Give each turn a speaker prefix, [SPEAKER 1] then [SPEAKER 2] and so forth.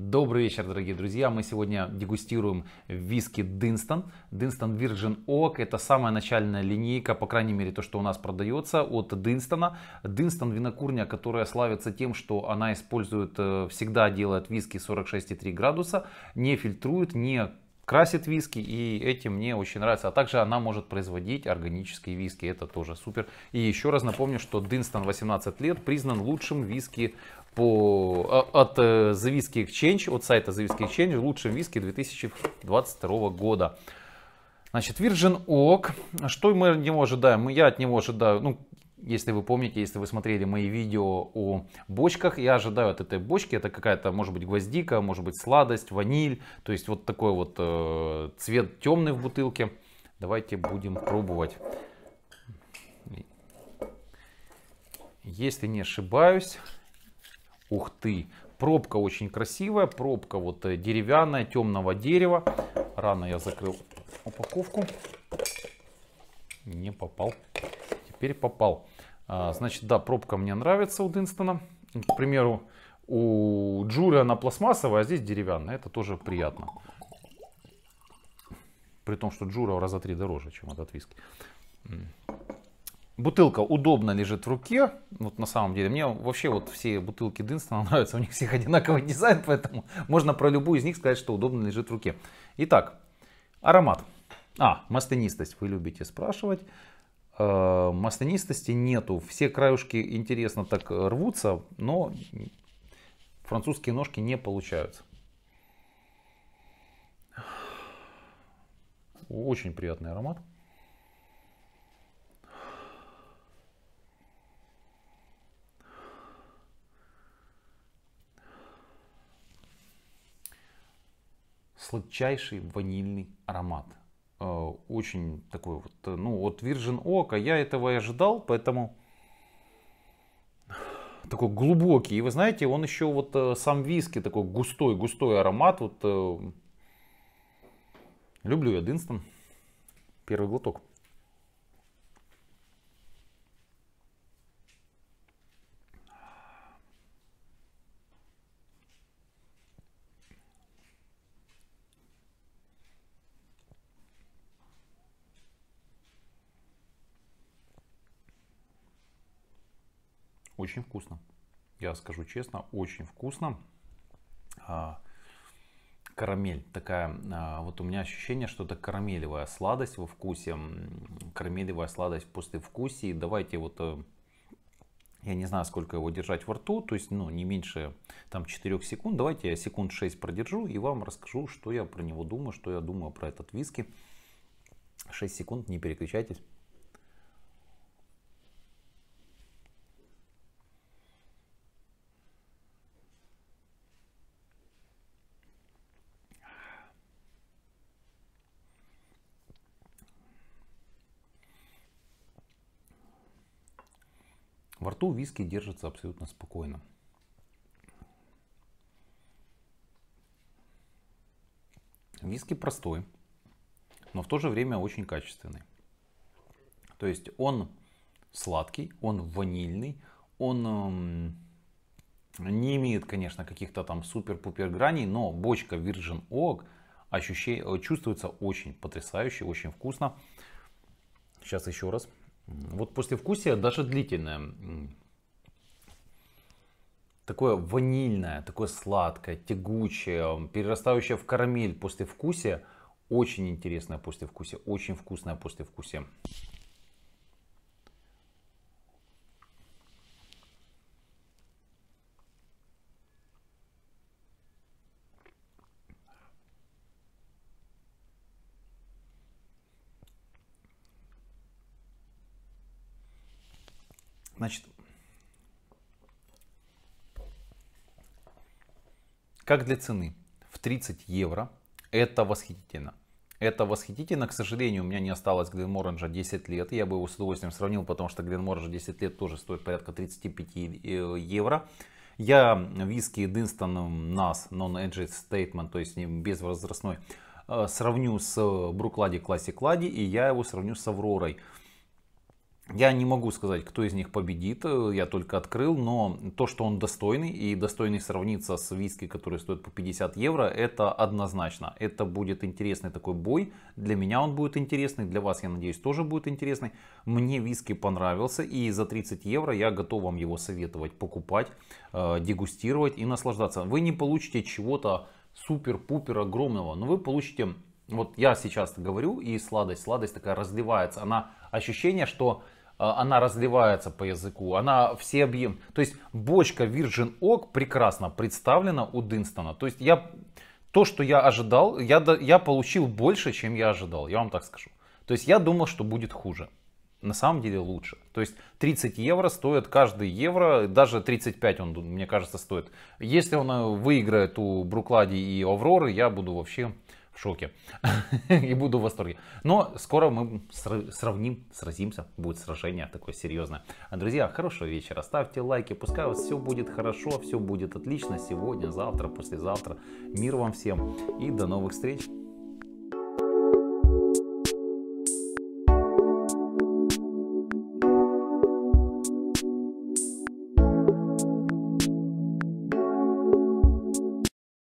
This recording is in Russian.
[SPEAKER 1] Добрый вечер, дорогие друзья. Мы сегодня дегустируем виски Динстон. Динстон Virgin Oak. Это самая начальная линейка, по крайней мере, то, что у нас продается от Динстона. Динстон винокурня, которая славится тем, что она использует, э, всегда делает виски 46,3 градуса, не фильтрует, не красит виски, и этим мне очень нравится. А также она может производить органические виски, это тоже супер. И еще раз напомню, что Динстон 18 лет признан лучшим виски по, а, от э, The Whisky Exchange, от сайта The Whisky Exchange, лучшим виски 2022 года. Значит, Virgin Oak, что мы от него ожидаем? Я от него ожидаю, ну, если вы помните, если вы смотрели мои видео о бочках, я ожидаю от этой бочки, это какая-то, может быть, гвоздика, может быть, сладость, ваниль, то есть вот такой вот э, цвет темный в бутылке. Давайте будем пробовать. Если не ошибаюсь, ух ты, пробка очень красивая, пробка вот э, деревянная, темного дерева. Рано я закрыл упаковку, не попал теперь попал. А, значит, да, пробка мне нравится у Динстона. К примеру, у Джури она пластмассовая, а здесь деревянная. Это тоже приятно. При том, что Джура раза три дороже, чем этот виски. Бутылка удобно лежит в руке. Вот на самом деле, мне вообще вот все бутылки Динстона нравятся. У них всех одинаковый дизайн, поэтому можно про любую из них сказать, что удобно лежит в руке. Итак, аромат. А, маслянистость вы любите спрашивать. Э, Маслянистости нету, все краюшки интересно так э, рвутся, но французские ножки не получаются. Очень приятный аромат. Сладчайший ванильный аромат. Э, очень такой вот, э, ну, от Virgin Oak, а я этого и ожидал, поэтому такой глубокий. И вы знаете, он еще вот э, сам виски, такой густой, густой аромат. Вот люблю я Динстон. Первый глоток. Очень вкусно. Я скажу честно, очень вкусно. А, карамель такая, а, вот у меня ощущение, что это карамелевая сладость во вкусе, карамелевая сладость в послевкусии. Давайте вот, э, я не знаю, сколько его держать во рту, то есть, ну, не меньше там 4 секунд. Давайте я секунд 6 продержу и вам расскажу, что я про него думаю, что я думаю про этот виски. 6 секунд, не переключайтесь. Во рту виски держится абсолютно спокойно. Виски простой, но в то же время очень качественный. То есть он сладкий, он ванильный, он эм, не имеет, конечно, каких-то там супер-пупер граней, но бочка Virgin Oak ощущение, чувствуется очень потрясающе, очень вкусно. Сейчас еще раз. Вот после вкусия даже длительное. Такое ванильное, такое сладкое, тягучее, перерастающее в карамель после вкусия, Очень интересное после вкусия, очень вкусное после вкусия. Значит, как для цены в 30 евро, это восхитительно. Это восхитительно. К сожалению, у меня не осталось Гленморанжа 10 лет. Я бы его с удовольствием сравнил, потому что Гленморанж 10 лет тоже стоит порядка 35 э, евро. Я виски Динстон Нас Non-Edge Statement, то есть без возрастной, э, сравню с Бруклади Classic Лади и я его сравню с Авророй. Я не могу сказать, кто из них победит, э, я только открыл, но то, что он достойный и достойный сравниться с виски, который стоит по 50 евро, это однозначно. Это будет интересный такой бой, для меня он будет интересный, для вас, я надеюсь, тоже будет интересный. Мне виски понравился и за 30 евро я готов вам его советовать покупать, э, дегустировать и наслаждаться. Вы не получите чего-то супер-пупер огромного, но вы получите, вот я сейчас говорю, и сладость, сладость такая разливается, она ощущение, что Э, она разливается по языку, она все объем. То есть бочка Virgin Oak прекрасно представлена у Динстона. То есть я, то, что я ожидал, я, я получил больше, чем я ожидал, я вам так скажу. То есть я думал, что будет хуже. На самом деле лучше. То есть 30 евро стоит каждый евро, даже 35 он, мне кажется, стоит. Если он э, выиграет у Бруклади и Авроры, я буду вообще шоке и буду в восторге. Но скоро мы сравним, сразимся, будет сражение такое серьезное. А, друзья, хорошего вечера, ставьте лайки, пускай у вас все будет хорошо, все будет отлично сегодня, завтра, послезавтра. Мир вам всем и до новых встреч!